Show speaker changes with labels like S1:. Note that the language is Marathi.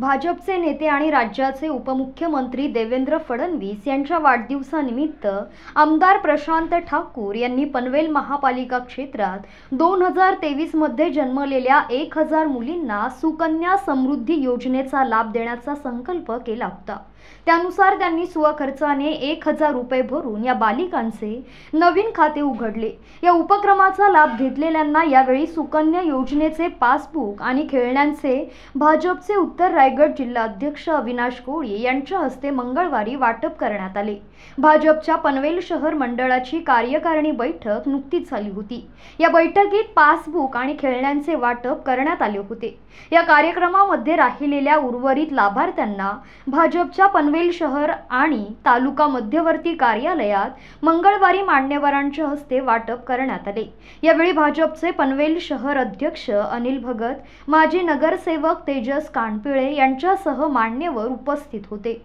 S1: भाजपचे नेते आणि राज्याचे उपमुख्यमंत्री देवेंद्र फडणवीस यांच्या वाढदिवसानिमित्त आमदार प्रशांत ठाकूर यांनी पनवेल महापालिका क्षेत्रात दोन हजार तेवीसमध्ये जन्मलेल्या एक हजार मुलींना सुकन्या समृद्धी योजनेचा लाभ देण्याचा संकल्प केला होता त्यानुसार त्यांनी स्वखर्चाने एक हजार रुपये भरून या बालिकांचे नवीन खाते उघडले या उपक्रमाचा लाभ घेतलेल्यांना यावेळी सुकन्या योजनेचे पासबुक आणि खेळण्यांचे भाजपचे उत्तर रायगड जिल्हाध्यक्ष अविनाश कोळी यांच्या हस्ते मंगळवारी वाटप करण्यात आले भाजपच्या पनवेल शहर मंडळाची कार्यकारिणी बैठक नुकतीच झाली होती या बैठकीत पासबुक आणि खेळण्यांचे वाटप करण्यात आले होते या कार्यक्रमामध्ये राहिलेल्या उर्वरित लाभार्थ्यांना भाजपच्या पनवेल शहर आणि तालुका मध्यवर्ती कार्यालयात मंगळवारी मान्यवरांच्या हस्ते वाटप करण्यात आले यावेळी भाजपचे पनवेल शहर अध्यक्ष अनिल भगत माजी नगरसेवक तेजस कानपिळे यांच्यासह मान्यवर उपस्थित होते